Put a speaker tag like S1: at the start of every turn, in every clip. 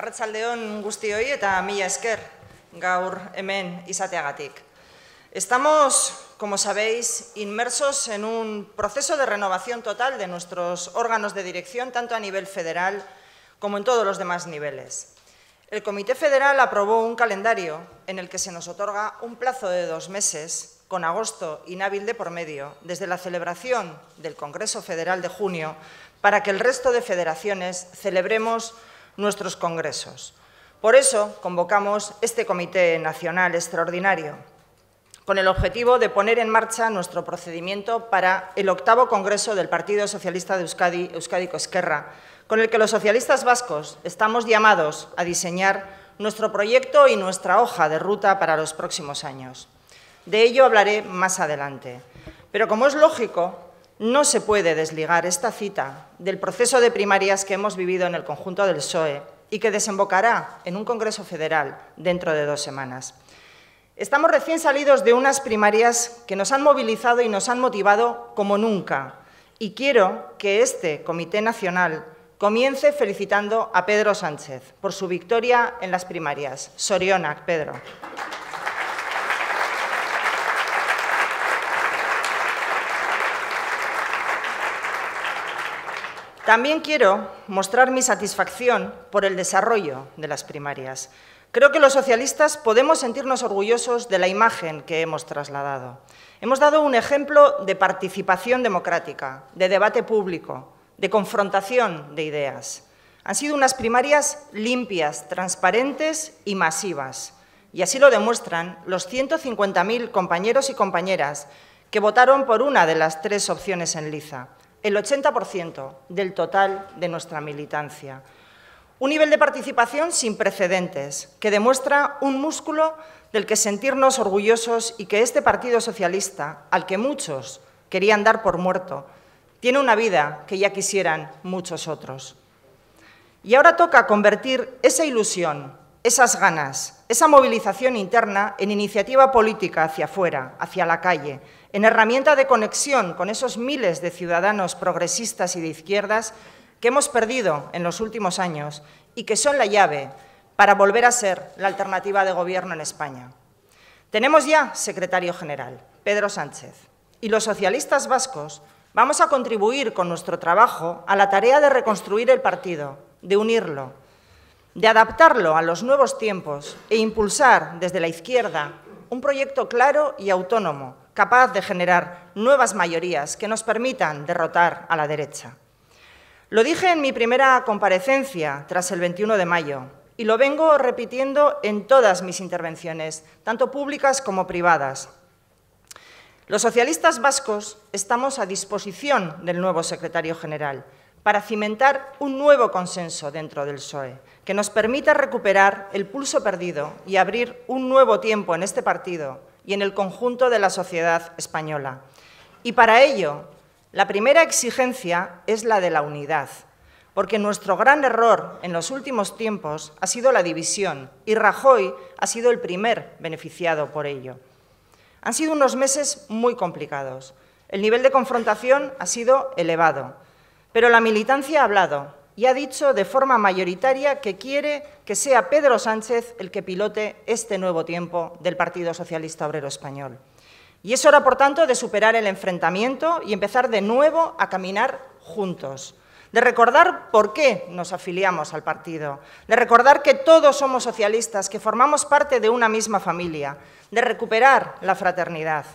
S1: Arratsaldeon y eta mila esker gaur hemen izateagatik. Estamos, como sabéis, inmersos en un proceso de renovación total de nuestros órganos de dirección, tanto a nivel federal como en todos los demás niveles. El Comité Federal aprobó un calendario en el que se nos otorga un plazo de dos meses, con agosto inhábil de por medio, desde la celebración del Congreso Federal de junio, para que el resto de federaciones celebremos nuestros congresos. Por eso convocamos este Comité Nacional Extraordinario, con el objetivo de poner en marcha nuestro procedimiento para el octavo Congreso del Partido Socialista de Euskadi, Euskadi con el que los socialistas vascos estamos llamados a diseñar nuestro proyecto y nuestra hoja de ruta para los próximos años. De ello hablaré más adelante. Pero como es lógico, no se puede desligar esta cita del proceso de primarias que hemos vivido en el conjunto del PSOE y que desembocará en un Congreso Federal dentro de dos semanas. Estamos recién salidos de unas primarias que nos han movilizado y nos han motivado como nunca. Y quiero que este Comité Nacional comience felicitando a Pedro Sánchez por su victoria en las primarias. Sorionac, Pedro. También quiero mostrar mi satisfacción por el desarrollo de las primarias. Creo que los socialistas podemos sentirnos orgullosos de la imagen que hemos trasladado. Hemos dado un ejemplo de participación democrática, de debate público, de confrontación de ideas. Han sido unas primarias limpias, transparentes y masivas. Y así lo demuestran los 150.000 compañeros y compañeras que votaron por una de las tres opciones en liza el 80% del total de nuestra militancia. Un nivel de participación sin precedentes, que demuestra un músculo del que sentirnos orgullosos y que este Partido Socialista, al que muchos querían dar por muerto, tiene una vida que ya quisieran muchos otros. Y ahora toca convertir esa ilusión, esas ganas, esa movilización interna en iniciativa política hacia afuera, hacia la calle, en herramienta de conexión con esos miles de ciudadanos progresistas y de izquierdas que hemos perdido en los últimos años y que son la llave para volver a ser la alternativa de gobierno en España. Tenemos ya secretario general, Pedro Sánchez, y los socialistas vascos vamos a contribuir con nuestro trabajo a la tarea de reconstruir el partido, de unirlo, de adaptarlo a los nuevos tiempos e impulsar desde la izquierda un proyecto claro y autónomo capaz de generar nuevas mayorías que nos permitan derrotar a la derecha. Lo dije en mi primera comparecencia tras el 21 de mayo y lo vengo repitiendo en todas mis intervenciones, tanto públicas como privadas. Los socialistas vascos estamos a disposición del nuevo secretario general para cimentar un nuevo consenso dentro del PSOE, que nos permita recuperar el pulso perdido y abrir un nuevo tiempo en este partido y en el conjunto de la sociedad española. Y para ello, la primera exigencia es la de la unidad, porque nuestro gran error en los últimos tiempos ha sido la división y Rajoy ha sido el primer beneficiado por ello. Han sido unos meses muy complicados. El nivel de confrontación ha sido elevado, pero la militancia ha hablado y ha dicho de forma mayoritaria que quiere que sea Pedro Sánchez el que pilote este nuevo tiempo del Partido Socialista Obrero Español. Y es hora, por tanto, de superar el enfrentamiento y empezar de nuevo a caminar juntos, de recordar por qué nos afiliamos al partido, de recordar que todos somos socialistas, que formamos parte de una misma familia, de recuperar la fraternidad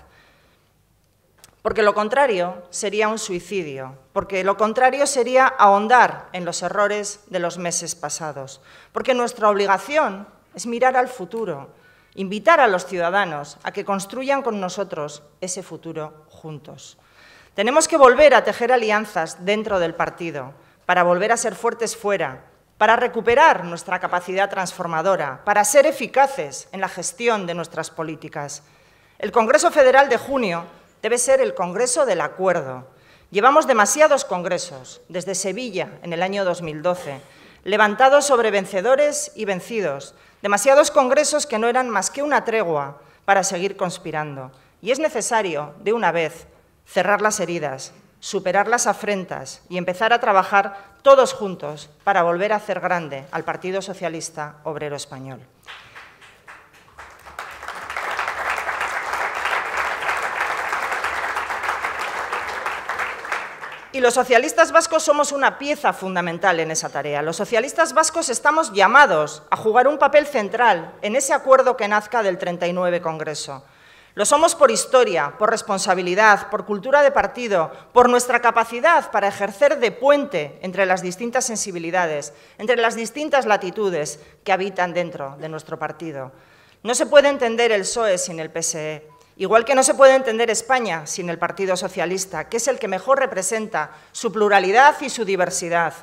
S1: porque lo contrario sería un suicidio, porque lo contrario sería ahondar en los errores de los meses pasados, porque nuestra obligación es mirar al futuro, invitar a los ciudadanos a que construyan con nosotros ese futuro juntos. Tenemos que volver a tejer alianzas dentro del partido, para volver a ser fuertes fuera, para recuperar nuestra capacidad transformadora, para ser eficaces en la gestión de nuestras políticas. El Congreso Federal de junio debe ser el Congreso del Acuerdo. Llevamos demasiados congresos, desde Sevilla en el año 2012, levantados sobre vencedores y vencidos, demasiados congresos que no eran más que una tregua para seguir conspirando. Y es necesario, de una vez, cerrar las heridas, superar las afrentas y empezar a trabajar todos juntos para volver a hacer grande al Partido Socialista Obrero Español. y los socialistas vascos somos una pieza fundamental en esa tarea. Los socialistas vascos estamos llamados a jugar un papel central en ese acuerdo que nazca del 39 Congreso. Lo somos por historia, por responsabilidad, por cultura de partido, por nuestra capacidad para ejercer de puente entre las distintas sensibilidades, entre las distintas latitudes que habitan dentro de nuestro partido. No se puede entender el PSOE sin el PSE, Igual que no se puede entender España sin el Partido Socialista, que es el que mejor representa su pluralidad y su diversidad.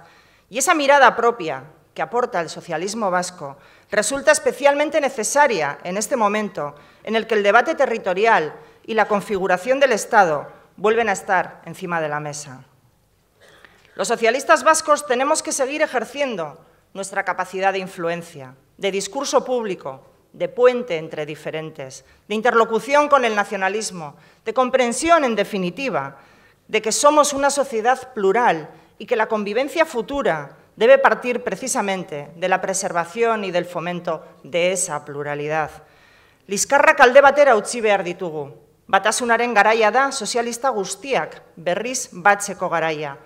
S1: Y esa mirada propia que aporta el socialismo vasco resulta especialmente necesaria en este momento en el que el debate territorial y la configuración del Estado vuelven a estar encima de la mesa. Los socialistas vascos tenemos que seguir ejerciendo nuestra capacidad de influencia, de discurso público, de puente entre diferentes, de interlocución con el nacionalismo, de comprensión, en definitiva, de que somos una sociedad plural y que la convivencia futura debe partir precisamente de la preservación y del fomento de esa pluralidad. Liscarra Caldebatera batera utzi behar ditugu. Batasunaren garaia da socialista gustiak, berriz batzeko garaia.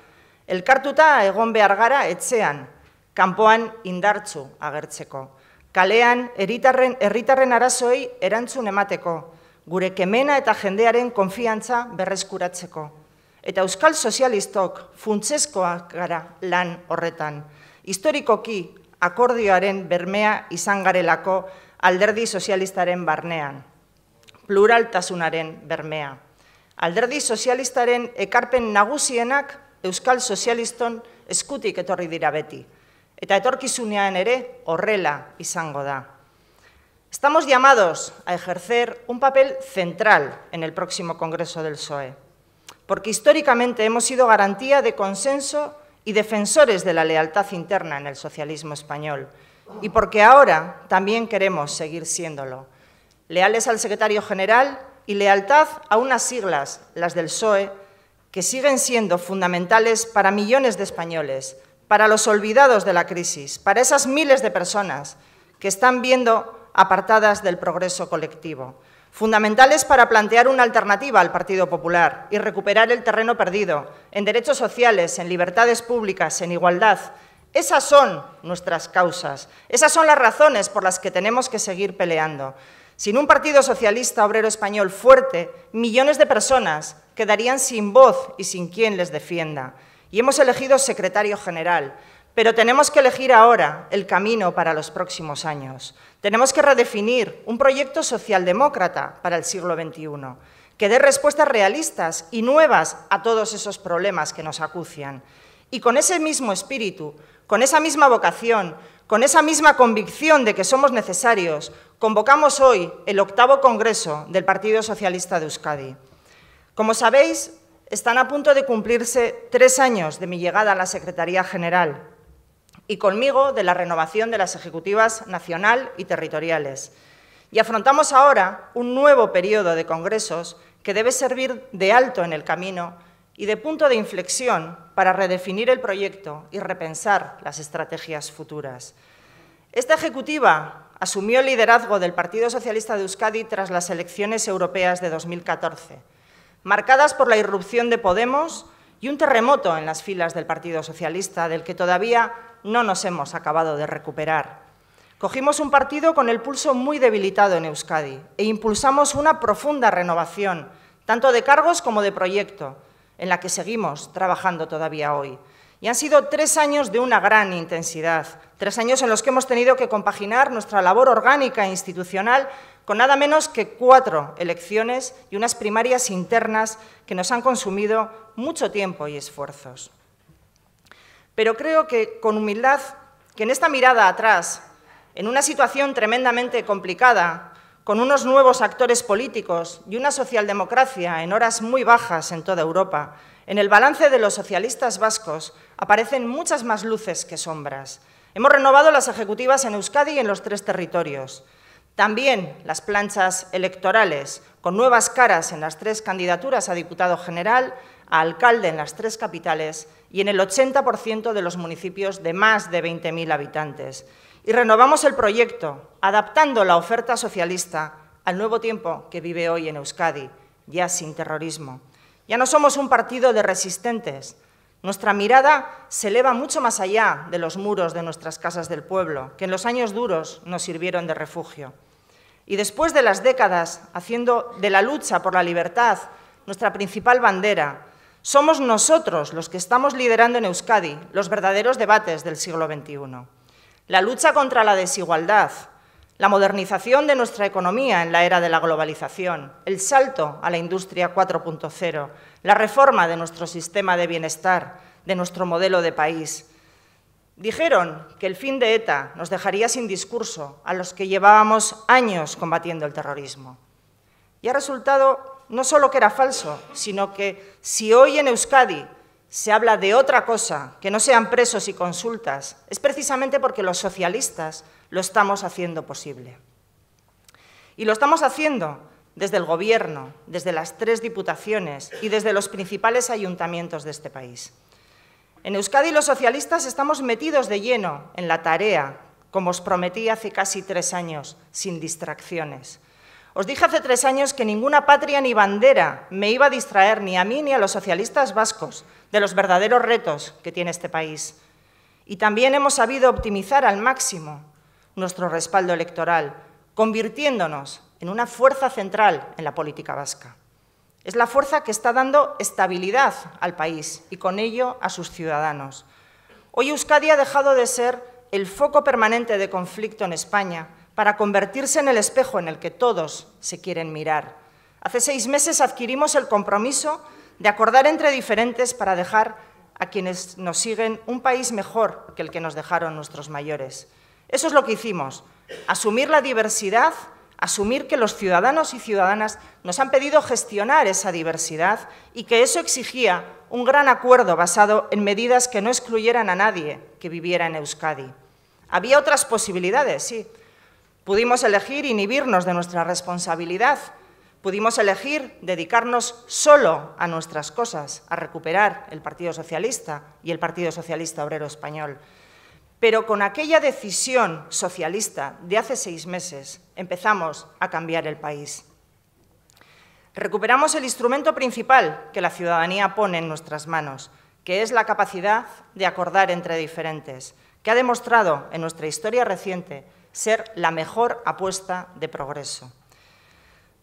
S1: Elkartuta egon behar gara etxean, kanpoan indartzu agertzeko. kalean herritarren herritarren arazoei erantzun emateko, gure kemena eta jendearen konfiantza berreskuratzeko. Eta euskal sozialistok funtzeskoak gara lan horretan. Historikoki akordioaren bermea izan garelako alderdi sozialistaren barnean. Pluraltasunaren bermea. Alderdi sozialistaren ekarpen nagusienak euskal sozialiston eskutik etorri dira beti. Eta etorkizunean ere horrela izango da. Estamos llamados a ejercer un papel central en el próximo Congreso del SOE, porque históricamente hemos sido garantía de consenso y defensores de la lealtad interna en el socialismo español, y porque ahora también queremos seguir siéndolo. Leales al secretario general y lealtad a unas siglas, las del SOE, que siguen siendo fundamentales para millones de españoles para los olvidados de la crisis, para esas miles de personas que están viendo apartadas del progreso colectivo, fundamentales para plantear una alternativa al Partido Popular y recuperar el terreno perdido en derechos sociales, en libertades públicas, en igualdad. Esas son nuestras causas, esas son las razones por las que tenemos que seguir peleando. Sin un Partido Socialista Obrero Español fuerte, millones de personas quedarían sin voz y sin quien les defienda y hemos elegido secretario general, pero tenemos que elegir ahora el camino para los próximos años. Tenemos que redefinir un proyecto socialdemócrata para el siglo XXI, que dé respuestas realistas y nuevas a todos esos problemas que nos acucian. Y con ese mismo espíritu, con esa misma vocación, con esa misma convicción de que somos necesarios, convocamos hoy el octavo Congreso del Partido Socialista de Euskadi. Como sabéis, están a punto de cumplirse tres años de mi llegada a la Secretaría General y conmigo de la renovación de las ejecutivas nacional y territoriales. Y afrontamos ahora un nuevo periodo de congresos que debe servir de alto en el camino y de punto de inflexión para redefinir el proyecto y repensar las estrategias futuras. Esta ejecutiva asumió el liderazgo del Partido Socialista de Euskadi tras las elecciones europeas de 2014 marcadas por la irrupción de Podemos y un terremoto en las filas del Partido Socialista, del que todavía no nos hemos acabado de recuperar. Cogimos un partido con el pulso muy debilitado en Euskadi e impulsamos una profunda renovación, tanto de cargos como de proyecto, en la que seguimos trabajando todavía hoy. Y han sido tres años de una gran intensidad, Tres años en los que hemos tenido que compaginar nuestra labor orgánica e institucional con nada menos que cuatro elecciones y unas primarias internas que nos han consumido mucho tiempo y esfuerzos. Pero creo que con humildad, que en esta mirada atrás, en una situación tremendamente complicada, con unos nuevos actores políticos y una socialdemocracia en horas muy bajas en toda Europa, en el balance de los socialistas vascos aparecen muchas más luces que sombras Hemos renovado las ejecutivas en Euskadi y en los tres territorios. También las planchas electorales, con nuevas caras en las tres candidaturas a diputado general, a alcalde en las tres capitales y en el 80% de los municipios de más de 20.000 habitantes. Y renovamos el proyecto, adaptando la oferta socialista al nuevo tiempo que vive hoy en Euskadi, ya sin terrorismo. Ya no somos un partido de resistentes, nuestra mirada se eleva mucho más allá de los muros de nuestras casas del pueblo, que en los años duros nos sirvieron de refugio. Y después de las décadas haciendo de la lucha por la libertad nuestra principal bandera, somos nosotros los que estamos liderando en Euskadi los verdaderos debates del siglo XXI. La lucha contra la desigualdad, la modernización de nuestra economía en la era de la globalización, el salto a la industria 4.0, la reforma de nuestro sistema de bienestar, de nuestro modelo de país. Dijeron que el fin de ETA nos dejaría sin discurso a los que llevábamos años combatiendo el terrorismo. Y ha resultado no solo que era falso, sino que si hoy en Euskadi se habla de otra cosa, que no sean presos y consultas, es precisamente porque los socialistas lo estamos haciendo posible. Y lo estamos haciendo desde el Gobierno, desde las tres diputaciones y desde los principales ayuntamientos de este país. En Euskadi los socialistas estamos metidos de lleno en la tarea, como os prometí hace casi tres años, sin distracciones. Os dije hace tres años que ninguna patria ni bandera me iba a distraer ni a mí ni a los socialistas vascos de los verdaderos retos que tiene este país. Y también hemos sabido optimizar al máximo nuestro respaldo electoral, convirtiéndonos en una fuerza central en la política vasca. Es la fuerza que está dando estabilidad al país y con ello a sus ciudadanos. Hoy Euskadi ha dejado de ser el foco permanente de conflicto en España para convertirse en el espejo en el que todos se quieren mirar. Hace seis meses adquirimos el compromiso de acordar entre diferentes para dejar a quienes nos siguen un país mejor que el que nos dejaron nuestros mayores. Eso es lo que hicimos, asumir la diversidad, asumir que los ciudadanos y ciudadanas nos han pedido gestionar esa diversidad y que eso exigía un gran acuerdo basado en medidas que no excluyeran a nadie que viviera en Euskadi. Había otras posibilidades, sí. Pudimos elegir inhibirnos de nuestra responsabilidad, pudimos elegir dedicarnos solo a nuestras cosas, a recuperar el Partido Socialista y el Partido Socialista Obrero Español. Pero con aquella decisión socialista de hace seis meses empezamos a cambiar el país. Recuperamos el instrumento principal que la ciudadanía pone en nuestras manos, que es la capacidad de acordar entre diferentes, que ha demostrado en nuestra historia reciente ser la mejor apuesta de progreso.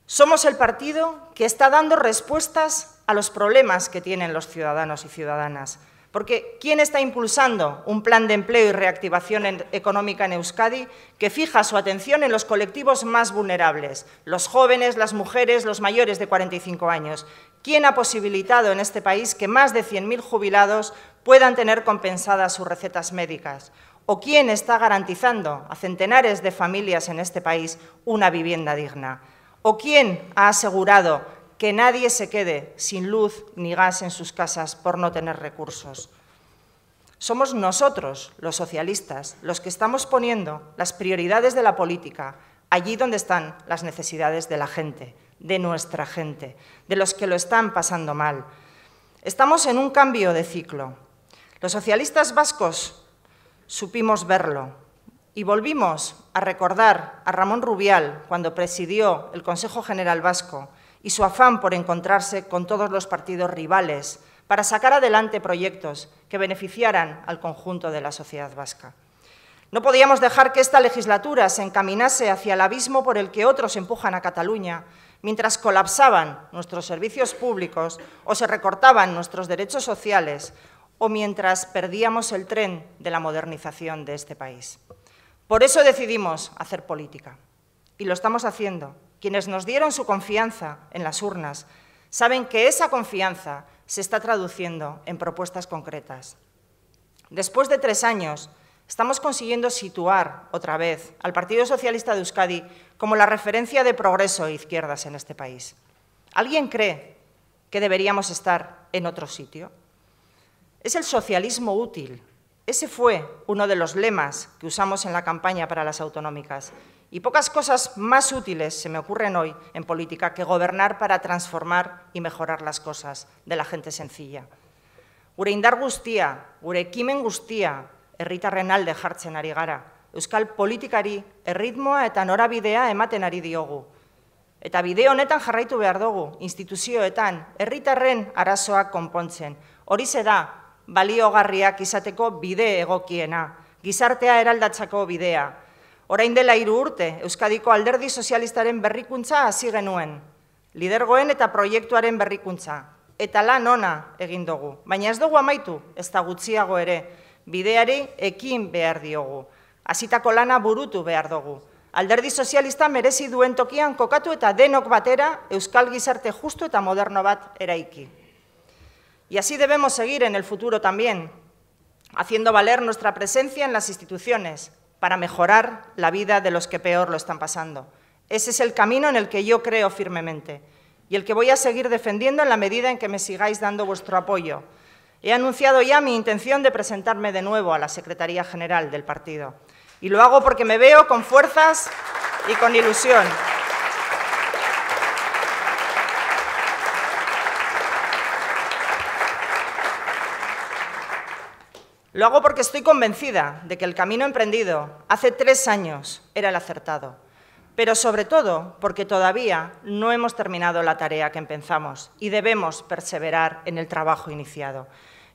S1: Somos el partido que está dando respuestas a los problemas que tienen los ciudadanos y ciudadanas, porque ¿quién está impulsando un plan de empleo y reactivación económica en Euskadi que fija su atención en los colectivos más vulnerables, los jóvenes, las mujeres, los mayores de 45 años? ¿Quién ha posibilitado en este país que más de 100.000 jubilados puedan tener compensadas sus recetas médicas? ¿O quién está garantizando a centenares de familias en este país una vivienda digna? ¿O quién ha asegurado que nadie se quede sin luz ni gas en sus casas por no tener recursos. Somos nosotros, los socialistas, los que estamos poniendo las prioridades de la política allí donde están las necesidades de la gente, de nuestra gente, de los que lo están pasando mal. Estamos en un cambio de ciclo. Los socialistas vascos supimos verlo y volvimos a recordar a Ramón Rubial cuando presidió el Consejo General Vasco y su afán por encontrarse con todos los partidos rivales para sacar adelante proyectos que beneficiaran al conjunto de la sociedad vasca. No podíamos dejar que esta legislatura se encaminase hacia el abismo por el que otros empujan a Cataluña, mientras colapsaban nuestros servicios públicos o se recortaban nuestros derechos sociales o mientras perdíamos el tren de la modernización de este país. Por eso decidimos hacer política. Y lo estamos haciendo quienes nos dieron su confianza en las urnas, saben que esa confianza se está traduciendo en propuestas concretas. Después de tres años, estamos consiguiendo situar otra vez al Partido Socialista de Euskadi como la referencia de progreso e izquierdas en este país. ¿Alguien cree que deberíamos estar en otro sitio? Es el socialismo útil Ese fue uno de los lemas que usamos en la campaña para las autonómicas. Y pocas cosas más útiles se me ocurren hoy en política que gobernar para transformar y mejorar las cosas de la gente sencilla. Gure indar guztia, gure ekimen guztia, herritarren alde jartzen ari gara. Euskal politikari erritmoa eta norabidea ematen ari diogu. Eta bide honetan jarraitu behar dugu, instituzioetan, herritarren arazoak konpontzen. Hori da, baliogarriak izateko bide egokiena, gizartea eraldatzako bidea. Orain dela hiru urte, Euskadiko alderdi sozialistaren berrikuntza hasi genuen, lidergoen eta proiektuaren berrikuntza, eta lan ona egin dugu. Baina ez dugu amaitu, ez da gutxiago ere, bideari ekin behar diogu, hasitako lana burutu behar dugu. Alderdi sozialista merezi duen tokian kokatu eta denok batera Euskal Gizarte justu eta moderno bat eraiki. Y así debemos seguir en el futuro también, haciendo valer nuestra presencia en las instituciones para mejorar la vida de los que peor lo están pasando. Ese es el camino en el que yo creo firmemente y el que voy a seguir defendiendo en la medida en que me sigáis dando vuestro apoyo. He anunciado ya mi intención de presentarme de nuevo a la Secretaría General del partido y lo hago porque me veo con fuerzas y con ilusión. Lo hago porque estoy convencida de que el camino emprendido hace tres años era el acertado, pero sobre todo porque todavía no hemos terminado la tarea que empezamos y debemos perseverar en el trabajo iniciado.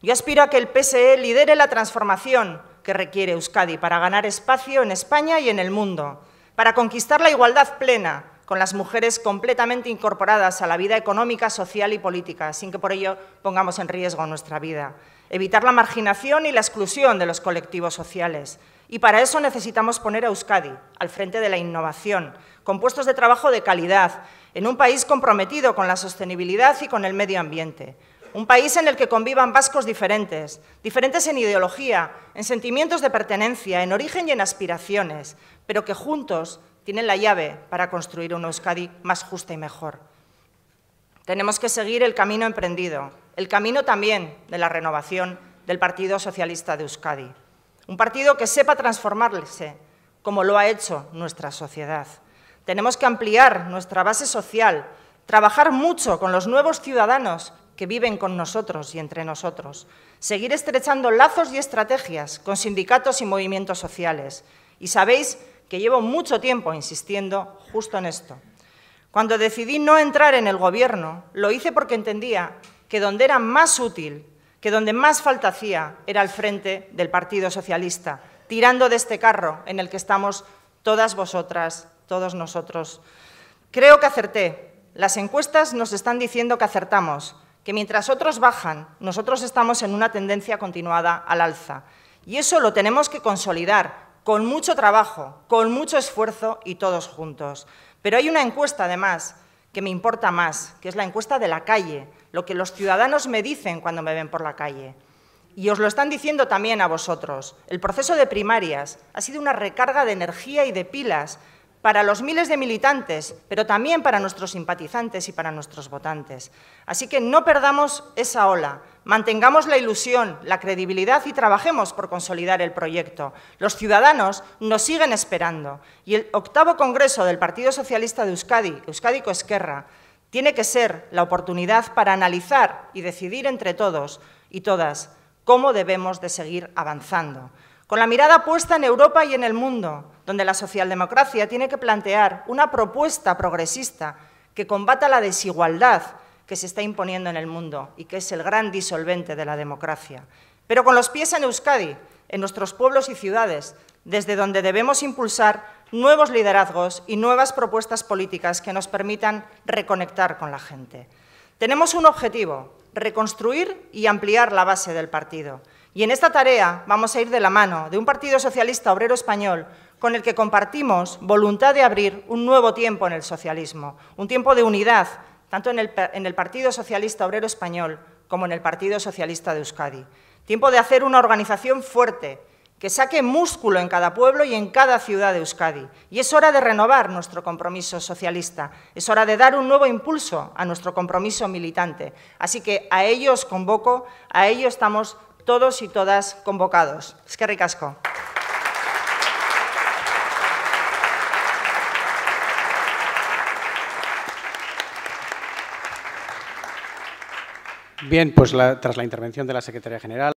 S1: Yo aspiro a que el PSE lidere la transformación que requiere Euskadi para ganar espacio en España y en el mundo, para conquistar la igualdad plena con las mujeres completamente incorporadas a la vida económica, social y política, sin que por ello pongamos en riesgo nuestra vida evitar la marginación y la exclusión de los colectivos sociales. Y para eso necesitamos poner a Euskadi al frente de la innovación, con puestos de trabajo de calidad, en un país comprometido con la sostenibilidad y con el medio ambiente. Un país en el que convivan vascos diferentes, diferentes en ideología, en sentimientos de pertenencia, en origen y en aspiraciones, pero que juntos tienen la llave para construir una Euskadi más justa y mejor. Tenemos que seguir el camino emprendido, el camino también de la renovación del Partido Socialista de Euskadi. Un partido que sepa transformarse, como lo ha hecho nuestra sociedad. Tenemos que ampliar nuestra base social, trabajar mucho con los nuevos ciudadanos que viven con nosotros y entre nosotros, seguir estrechando lazos y estrategias con sindicatos y movimientos sociales. Y sabéis que llevo mucho tiempo insistiendo justo en esto. Cuando decidí no entrar en el Gobierno, lo hice porque entendía que donde era más útil, que donde más falta hacía, era al frente del Partido Socialista, tirando de este carro en el que estamos todas vosotras, todos nosotros. Creo que acerté. Las encuestas nos están diciendo que acertamos, que mientras otros bajan, nosotros estamos en una tendencia continuada al alza. Y eso lo tenemos que consolidar con mucho trabajo, con mucho esfuerzo y todos juntos. Pero hay una encuesta, además, que me importa más, que es la encuesta de la calle, lo que los ciudadanos me dicen cuando me ven por la calle. Y os lo están diciendo también a vosotros. El proceso de primarias ha sido una recarga de energía y de pilas para los miles de militantes, pero también para nuestros simpatizantes y para nuestros votantes. Así que no perdamos esa ola, Mantengamos la ilusión, la credibilidad y trabajemos por consolidar el proyecto. Los ciudadanos nos siguen esperando y el octavo Congreso del Partido Socialista de Euskadi, Euskadi Esquerra, tiene que ser la oportunidad para analizar y decidir entre todos y todas cómo debemos de seguir avanzando. Con la mirada puesta en Europa y en el mundo, donde la socialdemocracia tiene que plantear una propuesta progresista que combata la desigualdad que se está imponiendo en el mundo y que es el gran disolvente de la democracia. Pero con los pies en Euskadi, en nuestros pueblos y ciudades, desde donde debemos impulsar nuevos liderazgos y nuevas propuestas políticas que nos permitan reconectar con la gente. Tenemos un objetivo, reconstruir y ampliar la base del partido. Y en esta tarea vamos a ir de la mano de un Partido Socialista Obrero Español con el que compartimos voluntad de abrir un nuevo tiempo en el socialismo, un tiempo de unidad, tanto en el, Partido Socialista Obrero Español como en el Partido Socialista de Euskadi. Tiempo de hacer una organización fuerte, que saque músculo en cada pueblo y en cada ciudad de Euskadi. Y es hora de renovar nuestro compromiso socialista, es hora de dar un nuevo impulso a nuestro compromiso militante. Así que a ellos convoco, a ellos estamos todos y todas convocados. Es que ricasco. Bien, pues la, tras la intervención de la Secretaría General.